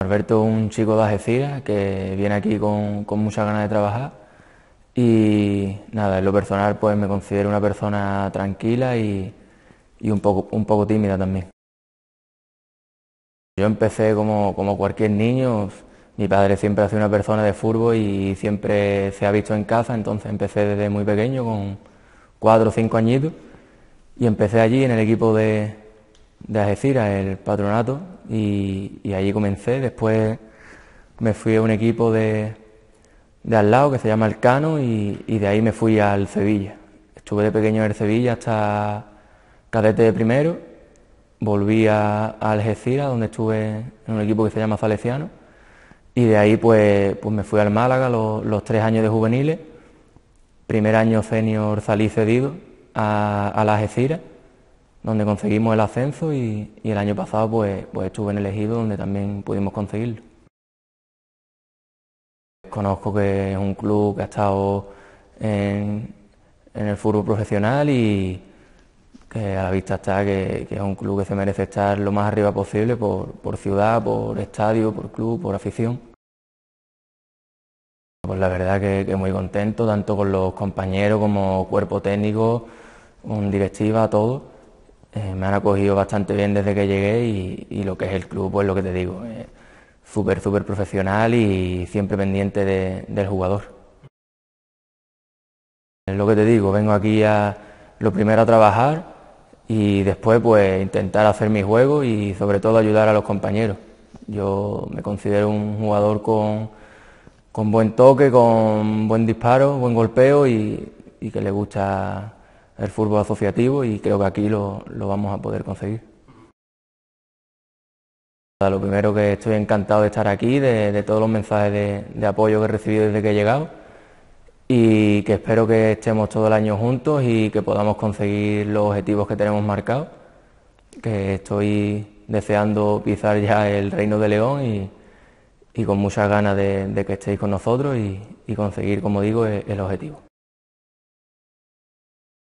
Alberto es un chico de Algeciras que viene aquí con, muchas ganas de trabajar y nada, en lo personal pues me considero una persona tranquila y, un, poco, tímida también. Yo empecé como, cualquier niño, mi padre siempre ha sido una persona de furbo y siempre se ha visto en casa, entonces empecé desde muy pequeño, con cuatro o cinco añitos, y empecé allí en el equipo de, de el patronato, y, y allí comencé. Después me fui a un equipo de, al lado que se llama El y, de ahí me fui al Sevilla. Estuve de pequeño en el Sevilla hasta cadete de primero, volví a, Algeciras donde estuve en un equipo que se llama Salesiano y de ahí pues, pues me fui al Málaga los, tres años de juveniles, primer año senior salí cedido a, Algeciras donde conseguimos el ascenso y, el año pasado pues, pues, estuve en el ejido donde también pudimos conseguirlo. Conozco que es un club que ha estado en, el fútbol profesional y que a la vista está que, es un club que se merece estar lo más arriba posible por, ciudad, por estadio, por club, por afición. Pues la verdad que, que, muy contento, tanto con los compañeros como cuerpo técnico, con directiva, todo. Eh, me han acogido bastante bien desde que llegué y, lo que es el club, pues lo que te digo, eh, súper, súper profesional y siempre pendiente del jugador. Es lo que te digo, vengo aquí a lo primero a trabajar y después pues intentar hacer mi juego y sobre todo ayudar a los compañeros. Yo me considero un jugador con, buen toque, con buen disparo, buen golpeo y que le gusta el fútbol asociativo y creo que aquí lo, vamos a poder conseguir. Lo primero que estoy encantado de estar aquí, de, todos los mensajes de, apoyo que he recibido desde que he llegado y que espero que estemos todo el año juntos y que podamos conseguir los objetivos que tenemos marcados, que estoy deseando pisar ya el Reino de León y, con muchas ganas de, que estéis con nosotros y, conseguir, como digo, el objetivo.